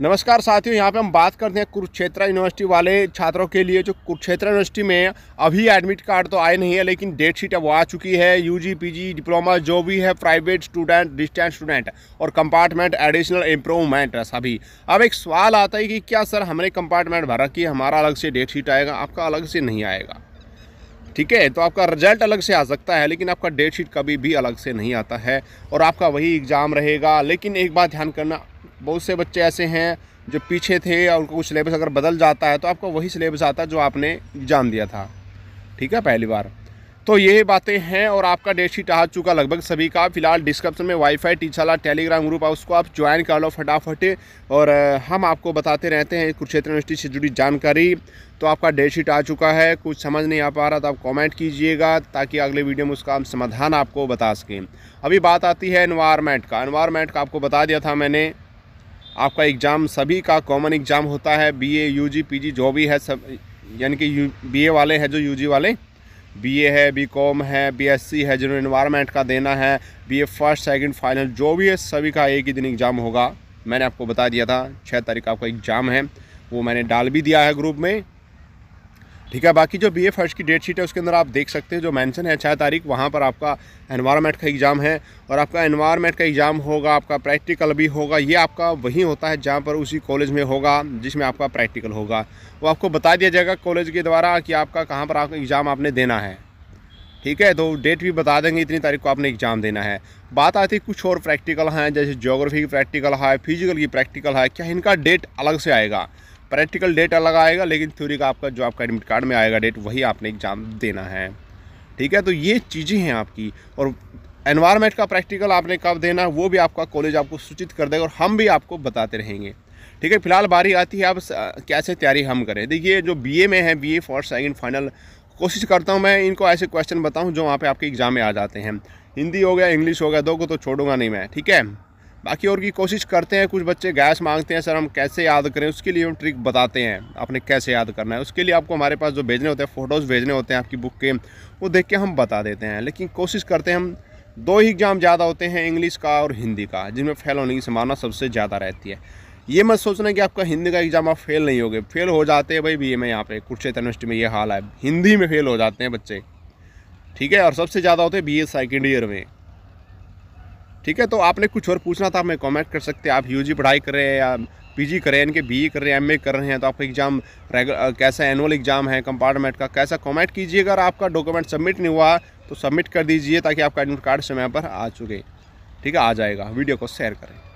नमस्कार साथियों यहाँ पे हम बात करते हैं कुरुक्षेत्र यूनिवर्सिटी वाले छात्रों के लिए जो कुरुक्षेत्र यूनिवर्सिटी में अभी एडमिट कार्ड तो आए नहीं है लेकिन डेट शीट अब आ चुकी है यूजी पीजी डिप्लोमा जो भी है प्राइवेट स्टूडेंट डिस्टेंस स्टूडेंट और कंपार्टमेंट एडिशनल इम्प्रूवमेंट सभी अब एक सवाल आता है कि क्या सर हमने कंपार्टमेंट भरा रखी हमारा अलग से डेट शीट आएगा आपका अलग से नहीं आएगा ठीक है तो आपका रिजल्ट अलग से आ सकता है लेकिन आपका डेट शीट कभी भी अलग से नहीं आता है और आपका वही एग्ज़ाम रहेगा लेकिन एक बात ध्यान करना बहुत से बच्चे ऐसे हैं जो पीछे थे और कुछ सिलेबस अगर बदल जाता है तो आपको वही सिलेबस आता जो आपने एग्ज़ाम दिया था ठीक है पहली बार तो ये बातें हैं और आपका डेट शीट आ चुका लगभग सभी का फिलहाल डिस्क्रिप्शन में वाईफाई टीचाला टेलीग्राम ग्रुप है उसको आप ज्वाइन कर लो फटाफट और हम आपको बताते रहते हैं कुरुक्षेत्र यूनिवर्सिटी से जुड़ी जानकारी तो आपका डेट शीट आ चुका है कुछ समझ नहीं आ पा रहा तो आप कॉमेंट कीजिएगा ताकि अगले वीडियो में उसका हम समाधान आपको बता सकें अभी बात आती है इन्वायरमेंट का इन्वायरमेंट का आपको बता दिया था मैंने आपका एग्ज़ाम सभी का कॉमन एग्ज़ाम होता है बीए यूजी पीजी जो भी है सब यानी कि यू बी वाले हैं जो यूजी वाले बीए है बीकॉम है बीएससी है जिन्होंने इन्वायरमेंट का देना है बीए फर्स्ट सेकंड फाइनल जो भी है सभी का एक ही दिन एग्ज़ाम होगा मैंने आपको बता दिया था छः तारीख का आपका एग्ज़ाम है वो मैंने डाल भी दिया है ग्रुप में ठीक है बाकी जो बी ए फर्स्ट की डेट शीट है उसके अंदर आप देख सकते हैं जो मेंशन है छः तारीख वहाँ पर आपका एनवायरमेंट का एग्ज़ाम है और आपका एनवायरमेंट का एग्ज़ाम होगा आपका प्रैक्टिकल भी होगा ये आपका वहीं होता है जहाँ पर उसी कॉलेज में होगा जिसमें आपका प्रैक्टिकल होगा वो आपको बता दिया जाएगा कॉलेज के द्वारा कि आपका कहाँ पर आपका एग्ज़ाम आपने देना है ठीक है तो डेट भी बता देंगे इतनी तारीख को आपने एग्ज़ाम देना है बात आती है कुछ और प्रैक्टिकल हैं जैसे जोग्राफी की प्रैक्टिकल है फिजिकल की प्रैक्टिकल है क्या इनका डेट अलग से आएगा प्रैक्टिकल डेट अलग आएगा लेकिन थ्योरी का आपका जो आपका एडमिट कार्ड में आएगा डेट वही आपने एग्ज़ाम देना है ठीक है तो ये चीज़ें हैं आपकी और एनवायरमेंट का प्रैक्टिकल आपने कब देना है वो भी आपका कॉलेज आपको सूचित कर देगा और हम भी आपको बताते रहेंगे ठीक है फिलहाल बारी आती है आप कैसे तैयारी हम करें देखिए जो बी में है B A for second final कोशिश करता हूँ मैं इनको ऐसे क्वेश्चन बताऊँ जो वहाँ पर आपके एग्ज़ाम में आ जाते हैं हिंदी हो गया इंग्लिश हो गया दो को तो छोड़ूंगा नहीं मैं ठीक है बाकी और की कोशिश करते हैं कुछ बच्चे गैस मांगते हैं सर हम कैसे याद करें उसके लिए हम ट्रिक बताते हैं आपने कैसे याद करना है उसके लिए आपको हमारे पास जो भेजने होते हैं फ़ोटोज़ भेजने होते हैं आपकी बुक के वो देख के हम बता देते हैं लेकिन कोशिश करते हैं हम दो ही एग्ज़ाम ज़्यादा होते हैं इंग्लिश का और हिंदी का जिनमें फ़ेल होने की संभावना सबसे ज़्यादा रहती है ये मत सोचना कि आपका हिंदी का एग्ज़ाम आप फेल नहीं गए फेल हो जाते हैं भाई भी मैं यहाँ पर कुरुक्षेत्र यूनिवर्सिटी में ये हाल है हिंदी में फेल हो जाते हैं बच्चे ठीक है और सबसे ज़्यादा होते हैं बी ए सेकेंड ईयर में ठीक है तो आपने कुछ और पूछना था हमें कमेंट कर सकते हैं आप यूजी पढ़ाई कर रहे हैं या पीजी कर रहे हैं इनके बीए e कर रहे हैं एमए कर रहे हैं तो आपका एग्ज़ाम रेगुलर कैसा एनुअल एग्ज़ाम है कंपार्टमेंट का कैसा कमेंट कीजिए अगर आपका डॉक्यूमेंट सबमिट नहीं हुआ तो सबमिट कर दीजिए ताकि आपका एडमिट कार्ड समय पर आ चुके ठीक है आ जाएगा वीडियो को शेयर करें